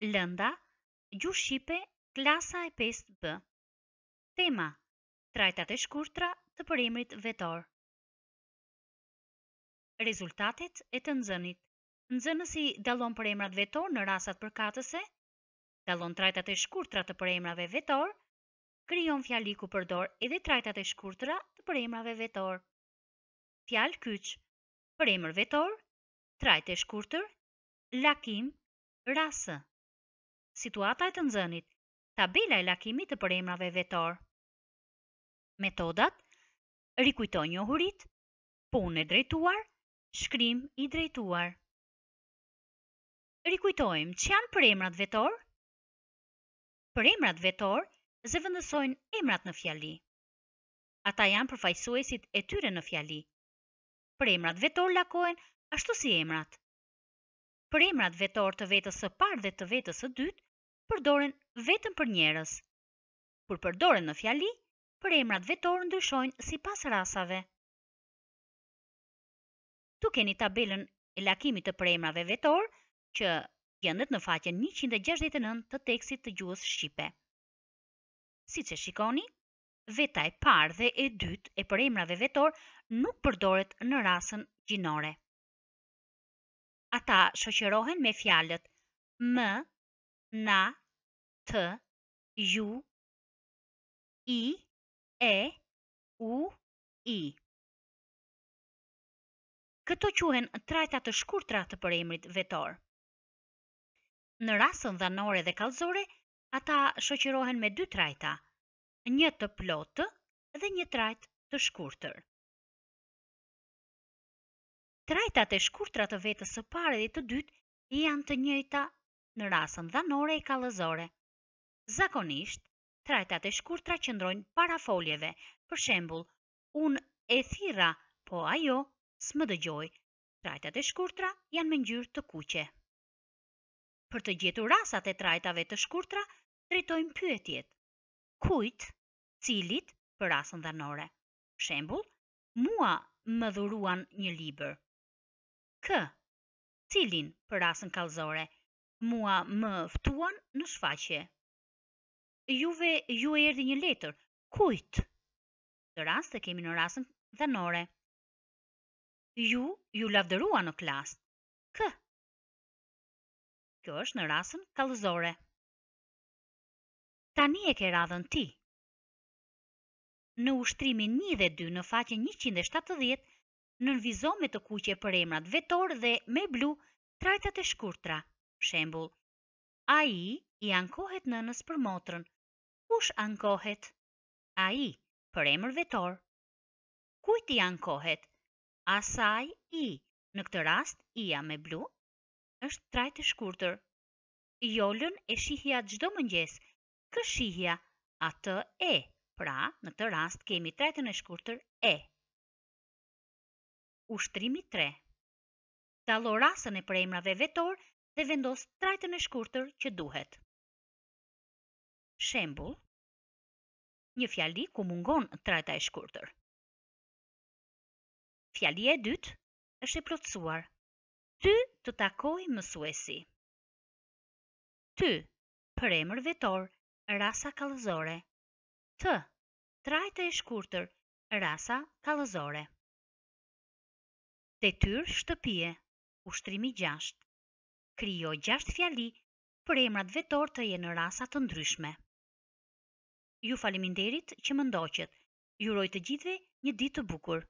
Lënda, Gju Shqipe, klasa e 5B. Tema, trajtate shkurtra të përemrit vetor. Rezultatet e të nëzënit. Nëzënësi dalon përemrat vetor në rasat përkatëse, dalon trajtate shkurtra të përemrave vetor, kryon fjali ku përdor edhe trajtate shkurtra të përemrave vetor. Fjal kyqë, përemr vetor, trajtate shkurtër, lakim, rasë situata e të nxënit, tabela e lakimit të përemrave vetor. Metodat: rikujto njohurit, punë e drejtuar, shkrim i drejtuar. Rikujtojmë që janë përemrat vetor. Përemrat vetor zëvëndësojnë emrat në fjali. Ata janë përfajsuesit e tyre në fjali. Përemrat vetor lakohen ashtu si emrat. Përemrat vetor të vetës së parë dhe të vetës së dytë përdoren vetëm për njerës. Kur përdoren në fjali, për emrat vetorë ndryshojnë si pas rasave. Tu keni tabelën e lakimit të premrave vetor që gjendet në faqen 169 të tekstit të gjuhës Shqipe. Si që shikoni, veta e parë dhe e dytë e premrave vetor nuk përdoret në rasën gjinore. Ata shoqërohen me fjalët më, na, t u i e u i Këto quhen trajta të shkurtra të përemrit vetor. Në rasën dhanore dhe kallëzore, ata shoqërohen me dy trajta, një të plotë dhe një trajt të shkurtër. Trajtat e shkurtra të vetës së parë dhe të dytë janë të njëjta në rasën dhanore e kallëzore. Zakonisht, trajtat e shkurtra qëndrojnë para foljeve. Për shembull, un e thirra, po ajo s'më dëgjoi. Trajtat e shkurtra janë me ngjyrë të kuqe. Për të gjetur rasat e trajtave të shkurtra, drejtojmë pyetjet: Kujt, cilit, për rasën dhanore. Për shembull, mua më dhuruan një libër. K, cilin, për rasën kallëzore. Mua më ftuan në shfaqje juve ju e erdi një letër. Kujt? Të rast të kemi në rastën dhanore. Ju ju lavderua në klas. K. Kjo është në rastën kallëzore. Tani e ke radhën ti. Në ushtrimin 1 dhe 2 në faqen 170 nënvizo me të kuqe për emrat vetor dhe me blu trajtat e shkurtra. Shembull: Ai i ankohet nënës për motrën. Kush ankohet? A i, për emër vetor. Kujt i ankohet? Asaj i, në këtë rast i a me blu, është trajt e shkurtër. Jollën e shihja gjdo mëngjes, kë shihja atë e, pra në këtë rast kemi trajtën e shkurtër e. Ushtrimi 3 Talo rasën e prejmrave vetor dhe vendos trajtën e shkurtër që duhet. Shembull. Një fjali ku mungon trajta e shkurtër. Fjalli e dytë është e plotësuar. Ty të takoj mësuesi. Ty, për emër vetor, rasa kalëzore. Të, trajta e shkurtër, rasa kalëzore. Të tyrë shtëpije, ushtrimi gjashtë. Kryoj gjashtë fjali për emrat vetor të jenë rasat të ndryshme ju faleminderit që më ndoqët. Ju uroj të gjithëve një ditë të bukur.